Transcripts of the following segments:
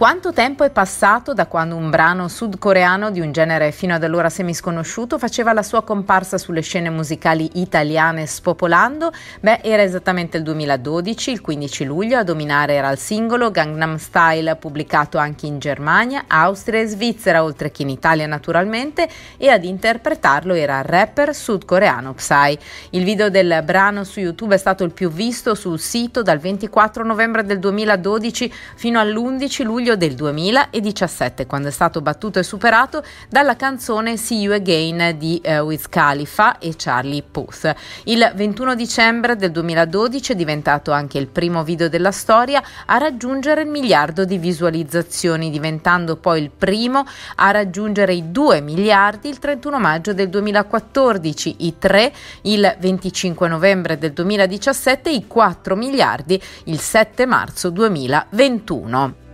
Quanto tempo è passato da quando un brano sudcoreano di un genere fino ad allora semisconosciuto faceva la sua comparsa sulle scene musicali italiane spopolando? Beh, era esattamente il 2012, il 15 luglio, a dominare era il singolo Gangnam Style, pubblicato anche in Germania, Austria e Svizzera, oltre che in Italia naturalmente, e ad interpretarlo era il rapper sudcoreano Psy. Il video del brano su YouTube è stato il più visto sul sito dal 24 novembre del 2012 fino all'11 luglio luglio del 2017, quando è stato battuto e superato dalla canzone See You Again di uh, Wiz Khalifa e Charlie Puth. Il 21 dicembre del 2012 è diventato anche il primo video della storia a raggiungere il miliardo di visualizzazioni, diventando poi il primo a raggiungere i 2 miliardi il 31 maggio del 2014, i 3 il 25 novembre del 2017 e i 4 miliardi il 7 marzo 2021.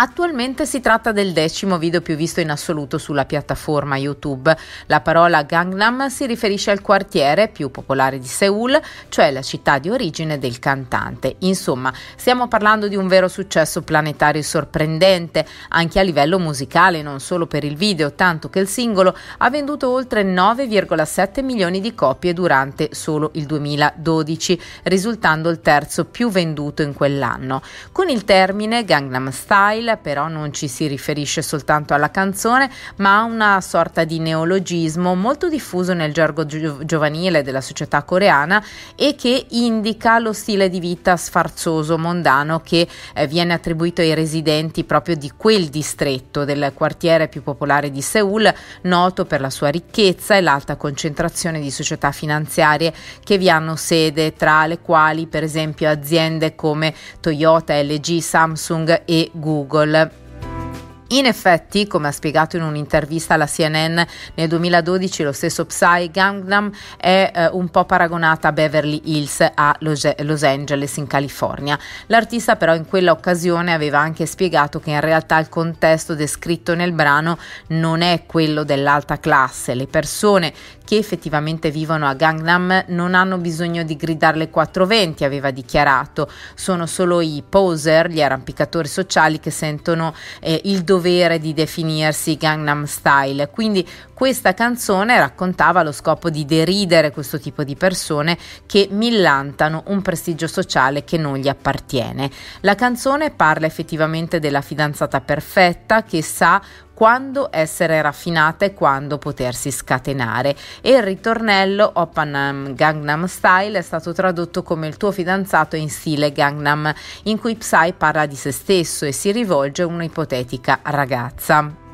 Attualmente si tratta del decimo video più visto in assoluto sulla piattaforma YouTube. La parola Gangnam si riferisce al quartiere più popolare di Seoul, cioè la città di origine del cantante. Insomma, stiamo parlando di un vero successo planetario sorprendente, anche a livello musicale, non solo per il video, tanto che il singolo ha venduto oltre 9,7 milioni di copie durante solo il 2012, risultando il terzo più venduto in quell'anno. Con il termine Gangnam Style però non ci si riferisce soltanto alla canzone, ma a una sorta di neologismo molto diffuso nel gergo gio- giovanile della società coreana e che indica lo stile di vita sfarzoso, mondano che eh, viene attribuito ai residenti proprio di quel distretto, del quartiere più popolare di Seoul, noto per la sua ricchezza e l'alta concentrazione di società finanziarie che vi hanno sede, tra le quali per esempio aziende come Toyota, LG, Samsung e Google. Hola In effetti, come ha spiegato in un'intervista alla CNN nel 2012 lo stesso Psy, Gangnam è eh, un po' paragonata a Beverly Hills a Los-, Angeles in California. L'artista però in quella occasione aveva anche spiegato che in realtà il contesto descritto nel brano non è quello dell'alta classe. Le persone che effettivamente vivono a Gangnam non hanno bisogno di gridare le 420, aveva dichiarato. Sono solo i poser, gli arrampicatori sociali che sentono eh, il dolore dovere di definirsi Gangnam Style, quindi questa canzone raccontava lo scopo di deridere questo tipo di persone che millantano un prestigio sociale che non gli appartiene. La canzone parla effettivamente della fidanzata perfetta che sa quando essere raffinata e quando potersi scatenare. E il ritornello Oppanam Gangnam Style è stato tradotto come il tuo fidanzato in stile Gangnam, in cui Psy parla di se stesso e si rivolge a un'ipotetica ragazza.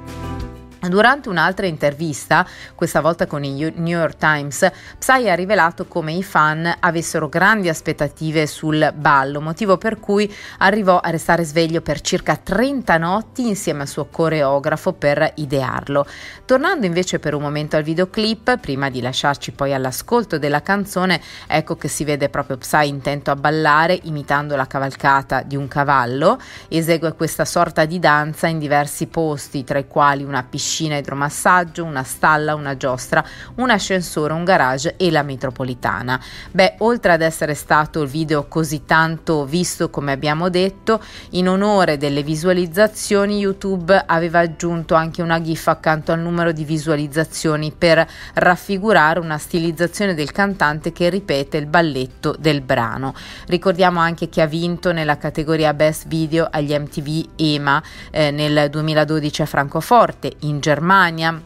Durante un'altra intervista, questa volta con il New York Times, Psy ha rivelato come i fan avessero grandi aspettative sul ballo, motivo per cui arrivò a restare sveglio per circa 30 notti insieme al suo coreografo per idearlo. Tornando invece per un momento al videoclip, prima di lasciarci poi all'ascolto della canzone, ecco che si vede proprio Psy intento a ballare imitando la cavalcata di un cavallo, esegue questa sorta di danza in diversi posti, tra i quali una piscina piscina idromassaggio, una stalla, una giostra, un ascensore, un garage e la metropolitana. Beh, oltre ad essere stato il video così tanto visto come abbiamo detto, in onore delle visualizzazioni YouTube aveva aggiunto anche una GIF accanto al numero di visualizzazioni per raffigurare una stilizzazione del cantante che ripete il balletto del brano. Ricordiamo anche che ha vinto nella categoria Best Video agli MTV EMA eh, nel 2012 a Francoforte, in Germania.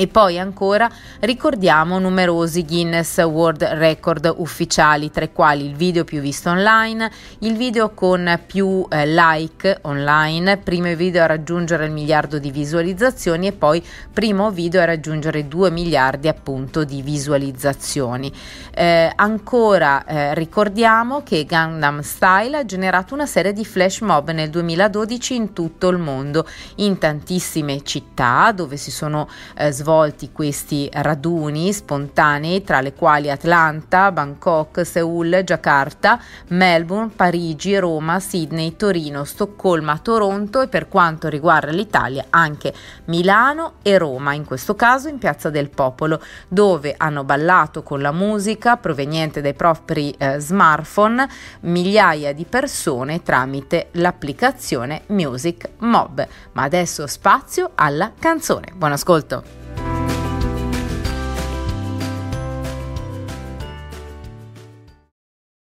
E poi ancora ricordiamo numerosi Guinness World Record ufficiali, tra i quali il video più visto online, il video con più eh, like online, primo video a raggiungere il miliardo di visualizzazioni e poi primo video a raggiungere 2 miliardi appunto di visualizzazioni. Eh, ancora eh, ricordiamo che Gundam Style ha generato una serie di flash mob nel 2012 in tutto il mondo, in tantissime città dove si sono eh, svolti svolti questi raduni spontanei, tra le quali Atlanta, Bangkok, Seoul, Giacarta, Melbourne, Parigi, Roma, Sydney, Torino, Stoccolma, Toronto e per quanto riguarda l'Italia anche Milano e Roma, in questo caso in Piazza del Popolo, dove hanno ballato con la musica proveniente dai propri eh, smartphone migliaia di persone tramite l'applicazione Music Mob. Ma adesso spazio alla canzone. Buon ascolto!